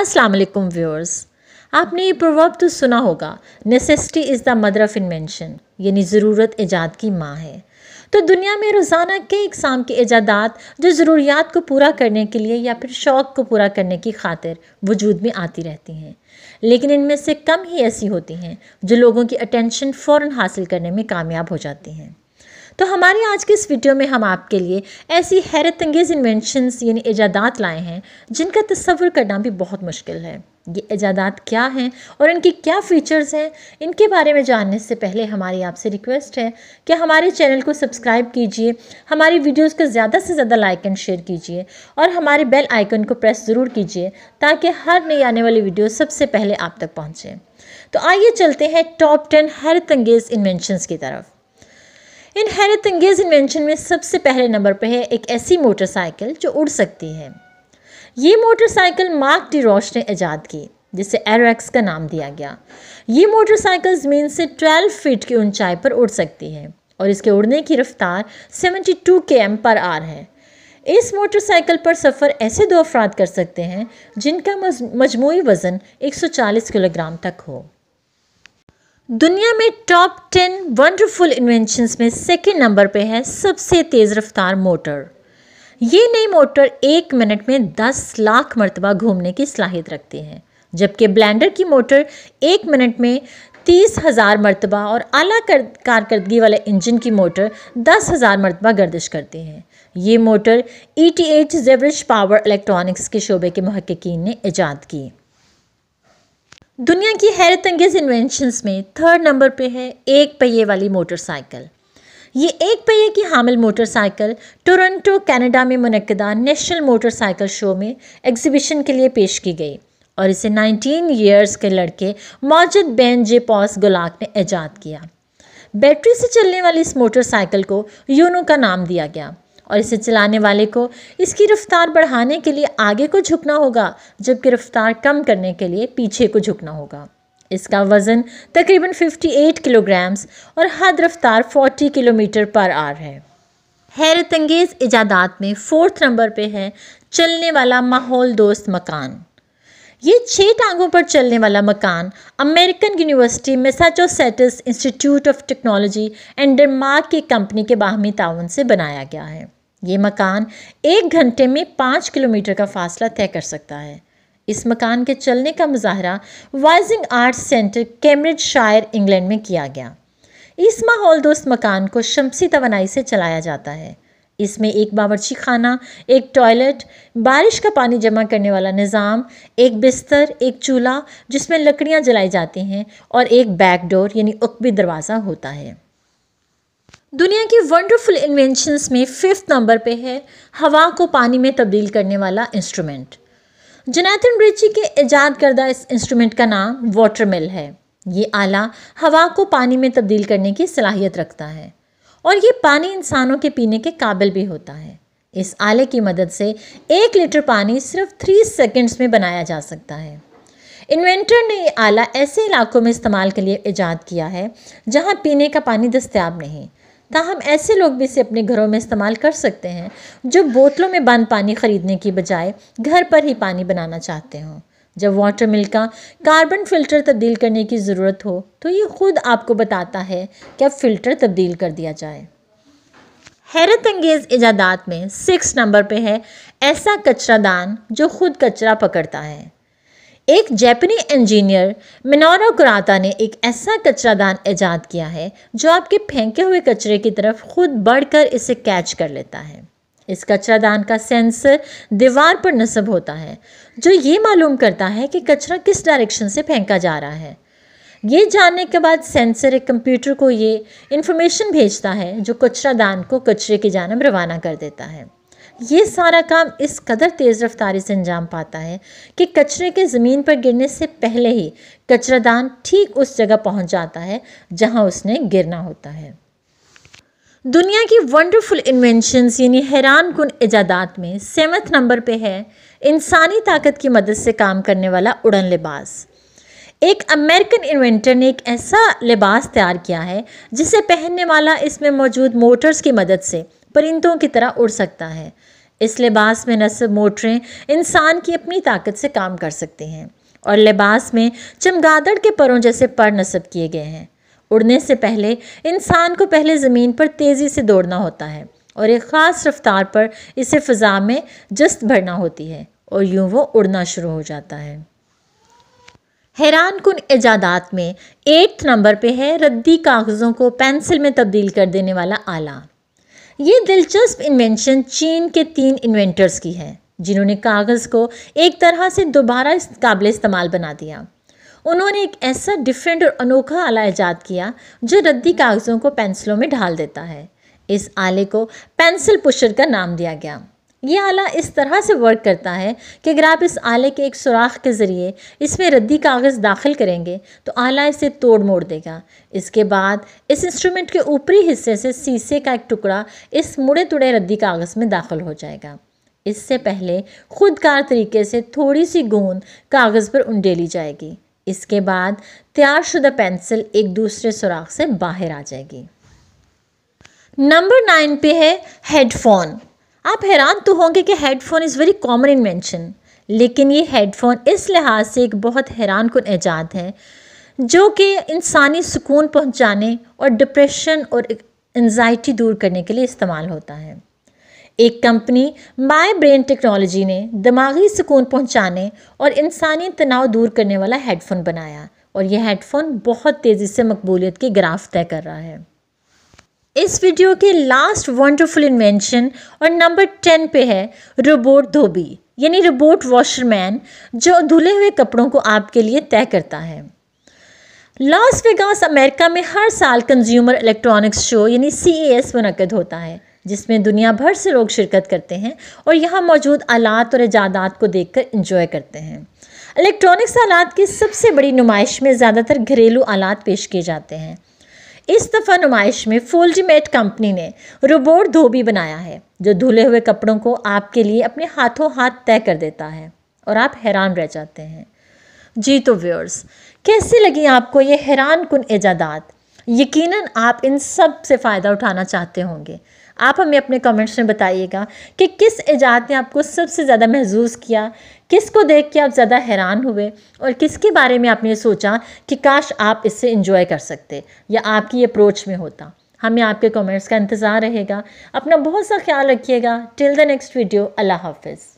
अस्सलाम वालेकुम व्यूअर्स आपने ये प्रोवर्ब तो सुना होगा necessity is the mother of invention यानी ज़रूरत ईजाद की माँ है तो दुनिया में रोज़ाना कई इकसाम के ईजादात जो ज़रूरियात को पूरा करने के लिए या फिर शौक़ को पूरा करने की खातिर वजूद में आती रहती हैं लेकिन इनमें से कम ही ऐसी होती हैं जो लोगों की अटेंशन फ़ौर हासिल करने में कामयाब हो जाती हैं तो हमारे आज के इस वीडियो में हम आपके लिए ऐसी हैरत अंगेज़ इन्वेंशनस यानी ईजादात लाए हैं जिनका तस्वुर करना भी बहुत मुश्किल है ये ईजादात क्या हैं और इनके क्या फ़ीचर्स हैं इनके बारे में जानने से पहले हमारी आपसे रिक्वेस्ट है कि हमारे चैनल को सब्सक्राइब कीजिए हमारी वीडियोस को ज़्यादा से ज़्यादा लाइक एंड शेयर कीजिए और हमारे बेल आइकन को प्रेस ज़रूर कीजिए ताकि हर नई आने वाली वीडियो सबसे पहले आप तक पहुँचें तो आइए चलते हैं टॉप टेन हर तंगेज़ इन्वेंशनस की तरफ इन हैरत अंगेज इन्वेंशन में सबसे पहले नंबर पर है एक ऐसी मोटरसाइकिल जो उड़ सकती है ये मोटरसाइकिल मार्क डी रोश ने ईजाद की जिसे एरोक्स का नाम दिया गया ये मोटरसाइकिल ज़मीन से 12 फीट की ऊंचाई पर उड़ सकती है और इसके उड़ने की रफ्तार 72 के एम पर आर है इस मोटरसाइकिल पर सफ़र ऐसे दो अफराद कर सकते हैं जिनका मजमू वज़न 140 किलोग्राम तक हो दुनिया में टॉप टेन वंडरफुल इन्वेंशंस में सेकेंड नंबर पे है सबसे तेज़ रफ्तार मोटर ये नई मोटर एक मिनट में दस लाख मरतबा घूमने की सलाहियत रखती है जबकि ब्लेंडर की मोटर एक मिनट में तीस हज़ार मरतबा और अला कर, कारकर्दगी वाले इंजन की मोटर दस हज़ार मरतबा गर्दिश करती हैं ये मोटर ई टी एच जेवरेज पावर इलेक्ट्रॉनिक्स के शोबे के महक्कीन ने ईजाद की दुनिया की हैरत अंगेज़ इन्वेंशंस में थर्ड नंबर पे है एक पहिए वाली मोटरसाइकिल ये एक पहिए की हामिल मोटरसाइकिल टोरंटो कनाडा में मनदा नेशनल मोटरसाइकिल शो में एग्जिबिशन के लिए पेश की गई और इसे 19 ईयर्स के लड़के मौजद बैन जे पॉस गुलाक ने ऐजाद किया बैटरी से चलने वाली इस मोटरसाइकिल को यूनो का नाम दिया गया और इसे चलाने वाले को इसकी रफ्तार बढ़ाने के लिए आगे को झुकना होगा जबकि रफ्तार कम करने के लिए पीछे को झुकना होगा इसका वज़न तकरीबन 58 किलोग्राम्स और हद रफ्तार 40 किलोमीटर पर आर है हैरत अंगेज़ इजादात में फोर्थ नंबर पे है चलने वाला माहौल दोस्त मकान ये छः टांगों पर चलने वाला मकान American university Massachusetts institute of technology and Denmark की कंपनी के बाहमी ताउन से बनाया गया है ये मकान एक घंटे में पाँच किलोमीटर का फासला तय कर सकता है इस मकान के चलने का मुजाहरा Wysing arts centre Cambridgeshire England में किया गया इस माहौल दोस्त मकान को शमसी तोानाई से चलाया जाता है इसमें एक बावर्ची खाना एक टॉयलेट बारिश का पानी जमा करने वाला निज़ाम एक बिस्तर एक चूल्हा जिसमें लकड़ियाँ जलाई जाती हैं और एक बैक डोर यानी उकबी दरवाज़ा होता है दुनिया की वंडरफुल इन्वेंशंस में फिफ्थ नंबर पे है हवा को पानी में तब्दील करने वाला इंस्ट्रूमेंट जनाथन ब्रिची के ईजाद करदा इस इंस्ट्रूमेंट का नाम वाटर मिल है ये आला हवा को पानी में तब्दील करने की सलाहियत रखता है और ये पानी इंसानों के पीने के काबिल भी होता है इस आले की मदद से एक लीटर पानी सिर्फ थ्री सेकेंड्स में बनाया जा सकता है इन्वेंटर ने ये आला ऐसे इलाकों में इस्तेमाल के लिए ईजाद किया है जहाँ पीने का पानी दस्तियाब नहीं ताहम ऐसे लोग भी इसे अपने घरों में इस्तेमाल कर सकते हैं जो बोतलों में बंद पानी ख़रीदने की बजाय घर पर ही पानी बनाना चाहते हों जब वाटर मिल का कार्बन फ़िल्टर तब्दील करने की ज़रूरत हो तो ये ख़ुद आपको बताता है कि अब फ़िल्टर तब्दील कर दिया जाए हैरत अंगेज़ ईजादात में सिक्स नंबर पे है ऐसा कचरादान जो ख़ुद कचरा पकड़ता है एक जैपनी इंजीनियर मिनोरा कुराता ने एक ऐसा कचरादान ईजाद किया है जो आपके फेंके हुए कचरे की तरफ खुद बढ़कर इसे कैच कर लेता है इस कचरादान का सेंसर दीवार पर नस्ब होता है जो ये मालूम करता है कि कचरा किस डायरेक्शन से फेंका जा रहा है ये जानने के बाद सेंसर एक कंप्यूटर को ये इन्फॉर्मेशन भेजता है जो कचरादान को कचरे की जानब रवाना कर देता है ये सारा काम इस कदर तेज़ रफ्तारी से अंजाम पाता है कि कचरे के ज़मीन पर गिरने से पहले ही कचरादान ठीक उस जगह पहुंच जाता है जहां उसने गिरना होता है दुनिया की वंडरफुल इन्वेंशंस यानी हैरान कन ईजादात में सेवन नंबर पे है इंसानी ताकत की मदद से काम करने वाला उड़न लिबास एक अमेरिकन इन्वेंटर ने एक ऐसा लिबास तैयार किया है जिसे पहनने वाला इसमें मौजूद मोटर्स की मदद से परिंदों की तरह उड़ सकता है इस लिबास में न सिर्फ मोटरें इंसान की अपनी ताकत से काम कर सकती हैं और लिबास में चमगादड़ के परों जैसे पर नस्ब किए गए हैं उड़ने से पहले इंसान को पहले ज़मीन पर तेज़ी से दौड़ना होता है और एक ख़ास रफ्तार पर इसे फ़ज़ा में जस्त भरना होती है और यूं वो उड़ना शुरू हो जाता है हैरान कन ईजादात में एट्थ नंबर पे है रद्दी कागज़ों को पेंसिल में तब्दील कर देने वाला आला ये दिलचस्प इन्वेंशन चीन के तीन इन्वेंटर्स की है जिन्होंने कागज़ को एक तरह से दोबारा काबिल इस्तेमाल बना दिया उन्होंने एक ऐसा डिफरेंट और अनोखा आला ईजाद किया जो रद्दी कागज़ों को पेंसिलों में ढाल देता है इस आले को पेंसिल पुशर का नाम दिया गया ये आला इस तरह से वर्क करता है कि अगर आप इस आले के एक सुराख के ज़रिए इसमें रद्दी कागज़ दाखिल करेंगे तो आला इसे तोड़ मोड़ देगा इसके बाद इस इंस्ट्रूमेंट के ऊपरी हिस्से से शीशे का एक टुकड़ा इस मुड़े तुड़े रद्दी कागज़ में दाखिल हो जाएगा इससे पहले खुदकार तरीके से थोड़ी सी गोंद कागज़ पर उंडेली जाएगी इसके बाद तैयारशुदा पेंसिल एक दूसरे सुराख से बाहर आ जाएगी नंबर नाइन पे है हेडफोन आप हैरान तो होंगे कि headphone is very common invention लेकिन ये हेडफोन इस लिहाज से एक बहुत हैरान कन ऐजाद है जो कि इंसानी सुकून पहुंचाने और डिप्रेशन और एनजाइटी दूर करने के लिए इस्तेमाल होता है एक कंपनी माई ब्रेन टेक्नोलॉजी ने दिमागी सुकून पहुंचाने और इंसानी तनाव दूर करने वाला हेडफोन बनाया और यह हेडफोन बहुत तेज़ी से मकबूलियत की ग्राफ तय कर रहा है इस वीडियो के लास्ट वंडरफुल इन्वेंशन और नंबर टेन पे है रोबोट धोबी यानी रोबोट वॉशरमैन जो धुले हुए कपड़ों को आपके लिए तय करता है लॉस वेगास अमेरिका में हर साल कंज्यूमर इलेक्ट्रॉनिक्स शो यानी सी एस मनकद होता है जिसमें दुनिया भर से लोग शिरकत करते हैं और यहाँ मौजूद आलात और ईजादात को देख कर इंजॉय करते हैं इलेक्ट्रॉनिक्स आलात की सबसे बड़ी नुमाइश में ज़्यादातर घरेलू आलात पेश किए जाते हैं इस दफ़ा नुमाइश में फोल्डीमेट कंपनी ने रोबोट धोबी बनाया है जो धुले हुए कपड़ों को आपके लिए अपने हाथों हाथ तय कर देता है और आप हैरान रह जाते हैं जी तो व्यूअर्स कैसी लगी आपको ये हैरान कन ईजादात यकीनन आप इन सब से फ़ायदा उठाना चाहते होंगे आप हमें अपने कमेंट्स में बताइएगा कि किस इजाद ने आपको सबसे ज़्यादा महसूस किया किसको देख के आप ज़्यादा हैरान हुए और किसके बारे में आपने सोचा कि काश आप इससे इंजॉय कर सकते या आपकी अप्रोच में होता हमें आपके कमेंट्स का इंतज़ार रहेगा अपना बहुत सा ख्याल रखिएगा टिल द नेक्स्ट वीडियो अल्लाह हाफिज़